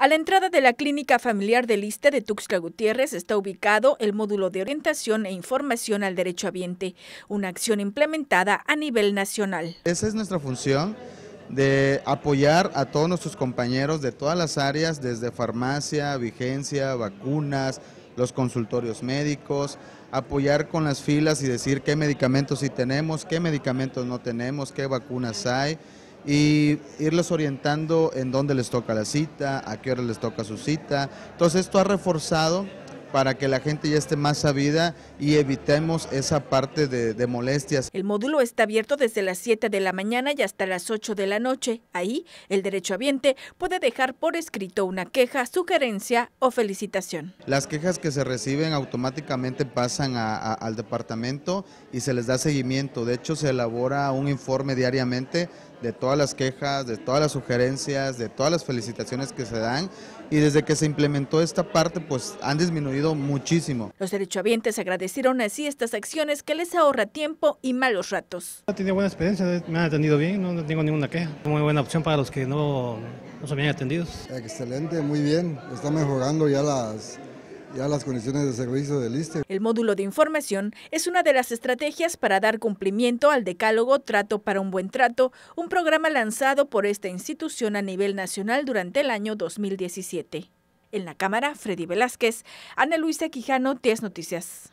A la entrada de la Clínica Familiar de Liste de Tuxtla Gutiérrez está ubicado el módulo de orientación e información al derecho ambiente, una acción implementada a nivel nacional. Esa es nuestra función de apoyar a todos nuestros compañeros de todas las áreas, desde farmacia, vigencia, vacunas, los consultorios médicos, apoyar con las filas y decir qué medicamentos sí tenemos, qué medicamentos no tenemos, qué vacunas hay, y irles orientando en dónde les toca la cita, a qué hora les toca su cita. Entonces esto ha reforzado para que la gente ya esté más sabida y evitemos esa parte de, molestias. El módulo está abierto desde las 7 de la mañana y hasta las 8 de la noche. Ahí, el derecho derechohabiente puede dejar por escrito una queja, sugerencia o felicitación. Las quejas que se reciben automáticamente pasan al departamento y se les da seguimiento. De hecho, se elabora un informe diariamente de todas las quejas, de todas las sugerencias, de todas las felicitaciones que se dan. Y desde que se implementó esta parte, pues han disminuido muchísimo. Los derechohabientes agradecieron así estas acciones que les ahorra tiempo y malos ratos. He tenido buena experiencia, me han atendido bien, no, tengo ninguna queja. Muy buena opción para los que no, no son bien atendidos. Excelente, muy bien. Está mejorando ya las, ya las condiciones de servicio del ISTE. El módulo de información es una de las estrategias para dar cumplimiento al decálogo Trato para un Buen Trato, un programa lanzado por esta institución a nivel nacional durante el año 2017. En la cámara, Freddy Velázquez, Ana Luisa Quijano, 10 Noticias.